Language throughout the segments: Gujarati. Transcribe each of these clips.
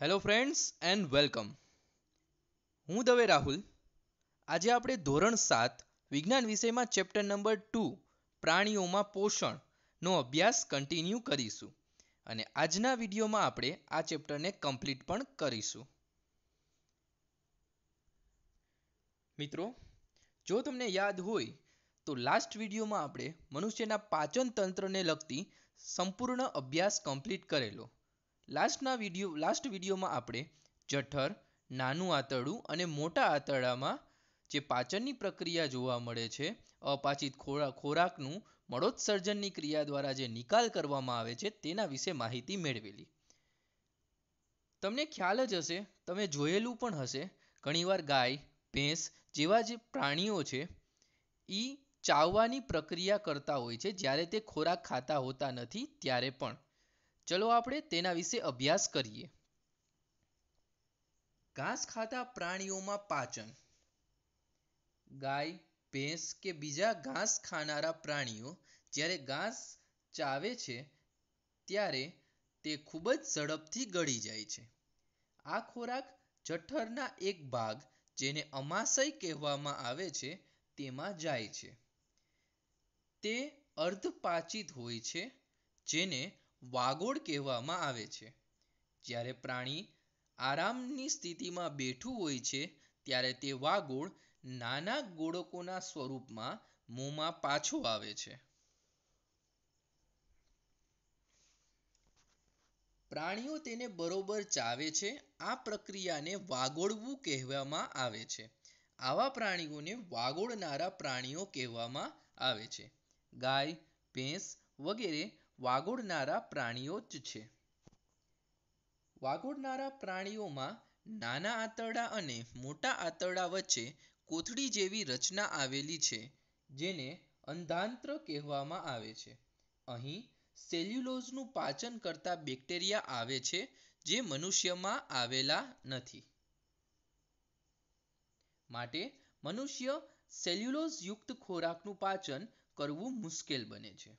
હેલો ફ્રેન્ડ્સ એન્ડ વેલકમ હું દવે રાહુલ આજે આપણે ધોરણ સાત વિજ્ઞાન વિષયમાં ચેપ્ટર નંબર ટુ પ્રાણીઓમાં પોષણનો અભ્યાસ કન્ટિન્યુ કરીશું અને આજના વિડીયોમાં આપણે આ ચેપ્ટરને કમ્પ્લીટ પણ કરીશું મિત્રો જો તમને યાદ હોય તો લાસ્ટ વિડીયોમાં આપણે મનુષ્યના પાચન તંત્રને લગતી સંપૂર્ણ અભ્યાસ કમ્પ્લીટ કરેલો લાસ્ટના વિડીયો લાસ્ટ વિડીયોમાં આપણે જઠર નાનું આંતરડું અને મોટા આંતરડામાં જે પાચનની પ્રક્રિયા જોવા મળે છે અપાચિત ખોરાકનું મળોત્સર્જનની ક્રિયા દ્વારા જે નિકાલ કરવામાં આવે છે તેના વિશે માહિતી મેળવેલી તમને ખ્યાલ જ હશે તમે જોયેલું પણ હશે ઘણીવાર ગાય ભેંસ જેવા જે પ્રાણીઓ છે એ ચાવવાની પ્રક્રિયા કરતા હોય છે જ્યારે તે ખોરાક ખાતા હોતા નથી ત્યારે પણ ચલો આપણે તેના વિશે અભ્યાસ કરીએ ઘાસ ખાતા પ્રાણીઓમાં પાચન ગાય ભેંસ કે બીજા ઘાસ ખાનારા પ્રાણીઓ જ્યારે ઘાસ ચાવે છે ત્યારે તે ખૂબ જ ઝડપથી ગળી જાય છે આ ખોરાક જઠરના એક ભાગ જેને અમાશય કહેવામાં આવે છે તેમાં જાય છે તે અર્ધપાચિત હોય છે જેને વાગોળ કહેવામાં આવે છે જ્યારે પ્રાણી આરામની સ્થિતિમાં બેઠું હોય છે ત્યારે તે વાગોળ નાના ગોળકોના સ્વરૂપમાં મોંમાં પાછો આવે છે પ્રાણીઓ તેને બરોબર ચાવે છે આ પ્રક્રિયાને વાગોળવું કહેવામાં આવે છે આવા પ્રાણીઓને વાગોળનારા પ્રાણીઓ કહેવામાં આવે છે ગાય ભેંસ વગેરે વાગોળનારા પ્રાણીઓ જ છે વાગોળનારા પ્રાણીઓમાં નાના આંતરડા અને મોટા આંતરડા વચ્ચે કોથળી જેવી રચના આવેલી છે જેને અંધાંત્ર કહેવામાં આવે છે અહીં cellulose પાચન કરતા બેક્ટેરિયા આવે છે જે મનુષ્યમાં આવેલા નથી માટે મનુષ્ય cellulose યુક્ત ખોરાકનું પાચન કરવું મુશ્કેલ બને છે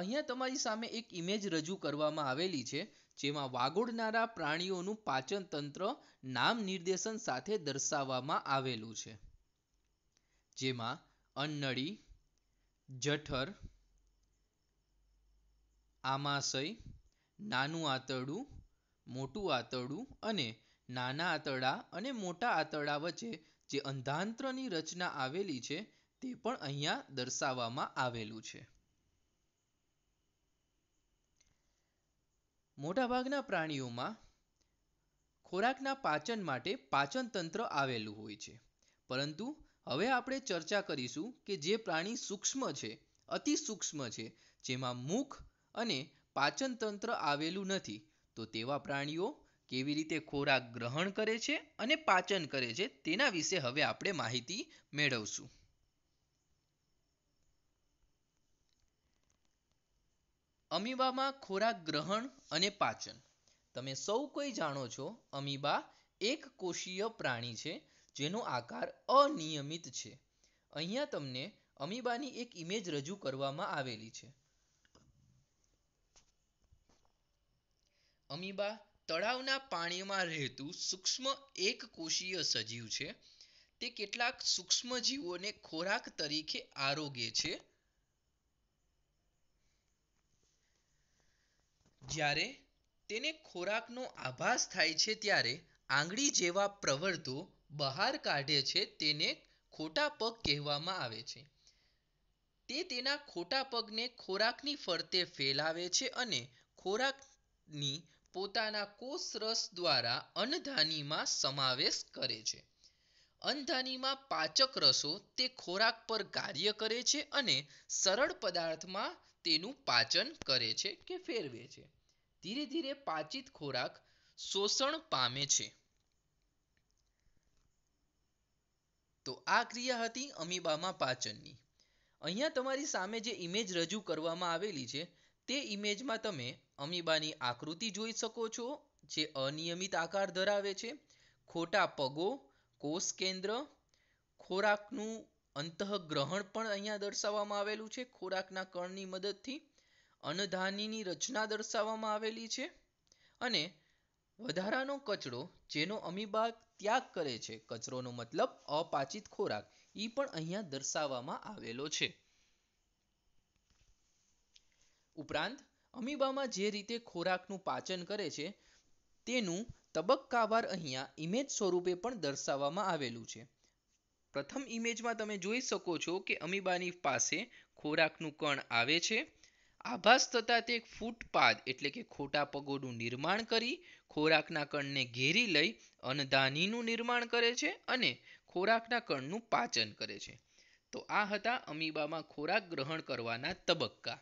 અહીંયા તમારી સામે એક ઇમેજ રજૂ કરવામાં આવેલી છે જેમાં વાગોળનારા પ્રાણીઓનું પાચન તંત્ર નામ નિર્દેશન સાથે દર્શાવવામાં આવેલું છે જેમાં અન્નળી જઠર આમાશય નાનું આંતરડું મોટું આંતરડું અને નાના આંતરડા અને મોટા આંતરડા વચ્ચે જે અંધાંત્રની રચના આવેલી છે તે પણ અહીંયા દર્શાવવામાં આવેલું છે મોટાભાગના પ્રાણીઓમાં ખોરાકના પાચન માટે પાચન તંત્ર આવેલું હોય છે પરંતુ હવે આપણે ચર્ચા કરીશું કે જે પ્રાણી સૂક્ષ્મ છે અતિ સૂક્ષ્મ છે જેમાં મુખ અને પાચન તંત્ર આવેલું નથી તો તેવા પ્રાણીઓ કેવી રીતે ખોરાક ગ્રહણ કરે છે અને પાચન કરે છે તેના વિશે હવે આપણે માહિતી મેળવશું amoeba ખોરાક ગ્રહણ અને પાચન તમે સૌ કોઈ જાણો છો amoeba એક કોષીય પ્રાણી છે જેનો આકાર અનિયમિત છે અહીંયા તમને amoeba એક image રજુ કરવામાં આવેલી છે amoeba તળાવના પાણીમાં રહેતું સૂક્ષ્મ એક એકકોષીય સજીવ છે તે કેટલાક સૂક્ષ્મ જીવોને ખોરાક તરીકે આરોગ્ય છે જ્યારે તેને ખોરાકનો આભાસ થાય છે ત્યારે આંગળી જેવા પ્રવર્તો બહાર કાઢે છે તેને ખોટા પગ કહેવામાં આવે છે તે તેના ખોટા પગને ખોરાકની ફરતે ફેલાવે છે અને ખોરાકની પોતાના કોષરસ દ્વારા અન્નધાનીમાં સમાવેશ કરે છે અન્નધાનીમાં પાચક રસો તે ખોરાક પર કાર્ય કરે છે અને સરળ પદાર્થમાં તેનું પાચન કરે છે કે ફેરવે છે ધીરે ધીરે પાચિત ખોરાક શોષણ પામે છે તો આ ક્રિયા હતી અમીબા માં અહીંયા તમારી સામે જે ઇમેજ રજૂ કરવામાં આવેલી છે તે ઇમેજમાં તમે અમીબાની આકૃતિ જોઈ શકો છો જે અનિયમિત આકાર ધરાવે છે ખોટા પગો કોષ કેન્દ્ર ખોરાકનું અંતઃગ્રહણ પણ અહીંયા દર્શાવવામાં આવેલું છે ખોરાકના કણની મદદથી અન્નધાની રચના દર્શાવવામાં આવેલી છે અને વધારાનો કચરો જેનો અમીબા ત્યાગ કરે છે કચરો મતલબ અપાચિત ખોરાક ઈ પણ અહિયાં દર્શાવવામાં આવેલો છે ઉપરાંત અમીબામાં જે રીતે ખોરાકનું પાચન કરે છે તેનું તબક્કાવાર અહીંયા ઇમેજ સ્વરૂપે પણ દર્શાવવામાં આવેલું છે પ્રથમ ઇમેજમાં તમે જોઈ શકો છો કે અમીબાની પાસે ખોરાકનું કણ આવે છે આભાસ થતા તે ફૂટપાથ એટલે કે ખોટા પગોનું નિર્માણ કરી ખોરાકના કણને ઘેરી લઈ અન્નધાનીનું નિર્માણ કરે છે અને ખોરાકના કણનું પાચન કરે છે તો આ હતા અમીબામાં ખોરાક ગ્રહણ કરવાના તબક્કા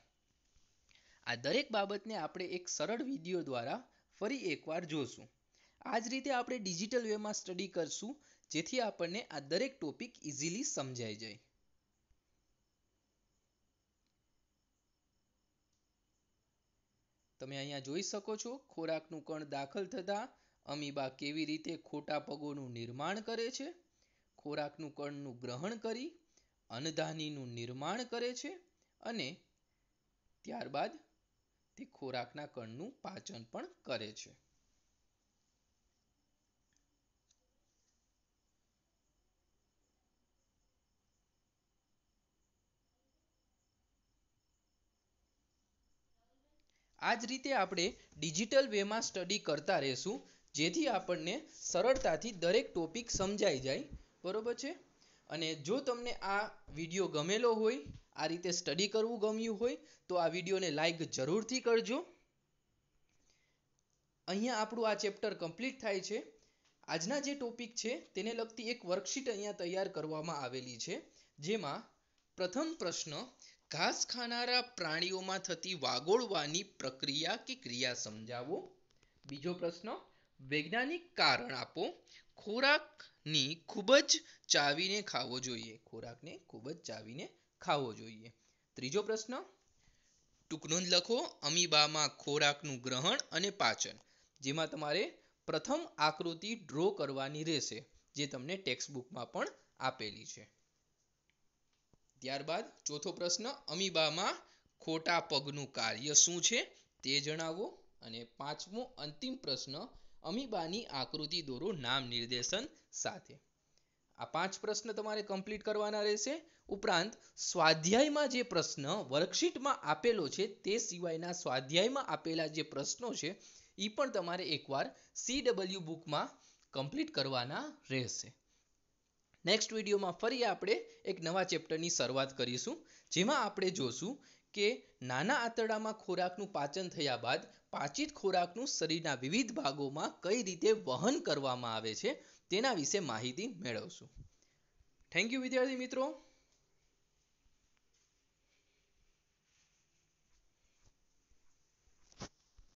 આ દરેક બાબતને આપણે એક સરળ વિડીયો દ્વારા ફરી એકવાર જોશું આ જ રીતે આપણે ડિજિટલ વેમાં સ્ટડી કરશું જેથી આપણને આ દરેક ટોપિક ઇઝીલી સમજાઈ જાય તમે અહીંયા જોઈ શકો છો ખોરાકનું કણ દાખલ થતાં અમીબા કેવી રીતે ખોટા પગોનું નિર્માણ કરે છે ખોરાકનું કણનું ગ્રહણ કરી અન્નધાનીનું નિર્માણ કરે છે અને ત્યારબાદ તે ખોરાકના કણનું પાચન પણ કરે છે આ જ રીતે આપણે digital way માં કરતા રહીશું જેથી આપણને સરળતાથી દરેક topic સમજાઈ જાય બરોબર છે અને જો તમને આ video ગમેલો હોય આ રીતે study કરવું ગમ્યું હોય તો આ video ને like કરજો અહીંયા આપણું આ ચેપ્ટર કમ્પ્લીટ થાય છે આજના જે ટોપિક છે તેને લગતી એક વર્કશીટ અહીંયા તૈયાર કરવામાં આવેલી છે જેમાં પ્રથમ પ્રશ્ન ઘાસ ખાનારા પ્રાણીઓમાં થતી વાગોળવાની પ્રક્રિયા કે ક્રિયા સમજાવો બીજો પ્રશ્ન વૈજ્ઞાનિક કારણ આપો ખોરાકની ખૂબ જ ચાવીને ખાવો જોઈએ ખોરાકને ખૂબ જ ચાવીને ખાવો જોઈએ ત્રીજો પ્રશ્ન ટૂંકનો નોંધ લખો અમીબામાં ખોરાકનું ગ્રહણ અને પાચન જેમાં તમારે પ્રથમ આકૃતિ ડ્રો કરવાની રહેશે જે તમને ટેક્સ્ટ બુકમાં પણ આપેલી છે ત્યારબાદ ચોથો પ્રશ્ન અમીબા ખોટા પગ નું કાર્ય શું છે તે જણાવો અને પાંચમો અંતિમ પ્રશ્ન અમીબાની આકૃતિ દોરો નામ નિર્દેશન સાથે આ પાંચ પ્રશ્ન તમારે કમ્પ્લીટ કરવાના રહેશે ઉપરાંત સ્વાધ્યાયમાં જે પ્રશ્ન વર્કશીટમાં આપેલો છે તે સિવાયના સ્વાધ્યાયમાં આપેલા જે પ્રશ્નો છે એ પણ તમારે એકવાર CW બુકમાં કમ્પ્લીટ કરવાના રહેશે નેક્સ્ટ વિડીયોમાં ફરી આપણે એક નવા ચેપ્ટરની શરૂઆત કરીશું જેમાં આપણે જોશું કે નાના આંતરડામાં ખોરાકનું પાચન થયા બાદ પાચિત ખોરાકનું શરીરના વિવિધ ભાગોમાં કઈ રીતે વહન કરવામાં આવે છે તેના વિશે માહિતી મેળવશું થેન્ક યુ વિદ્યાર્થી મિત્રો